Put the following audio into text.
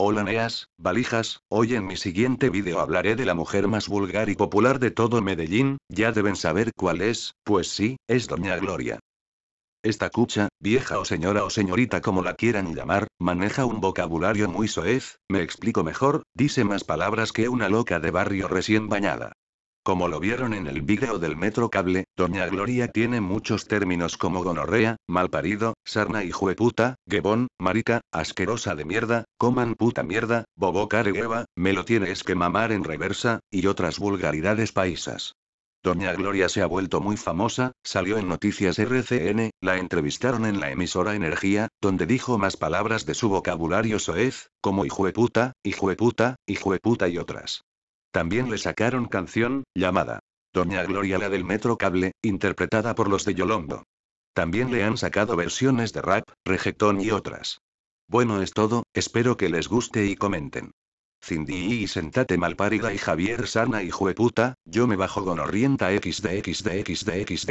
Hola Neas, valijas, hoy en mi siguiente vídeo hablaré de la mujer más vulgar y popular de todo Medellín, ya deben saber cuál es, pues sí, es Doña Gloria. Esta cucha, vieja o señora o señorita como la quieran llamar, maneja un vocabulario muy soez, me explico mejor, dice más palabras que una loca de barrio recién bañada. Como lo vieron en el vídeo del Metro Cable, Doña Gloria tiene muchos términos como gonorrea, malparido, sarna y jueputa, gebón, marica, asquerosa de mierda, coman puta mierda, bobo caregueva, me lo tienes que mamar en reversa, y otras vulgaridades paisas. Doña Gloria se ha vuelto muy famosa, salió en Noticias RCN, la entrevistaron en la emisora Energía, donde dijo más palabras de su vocabulario soez, como hijueputa, hijueputa, hijueputa y otras. También le sacaron canción, llamada Doña Gloria la del Metro Cable, interpretada por los de Yolombo. También le han sacado versiones de rap, rejetón y otras. Bueno es todo, espero que les guste y comenten. Cindy y sentate malparida y Javier sana y jueputa, yo me bajo gonorrienta xdxdxdxd.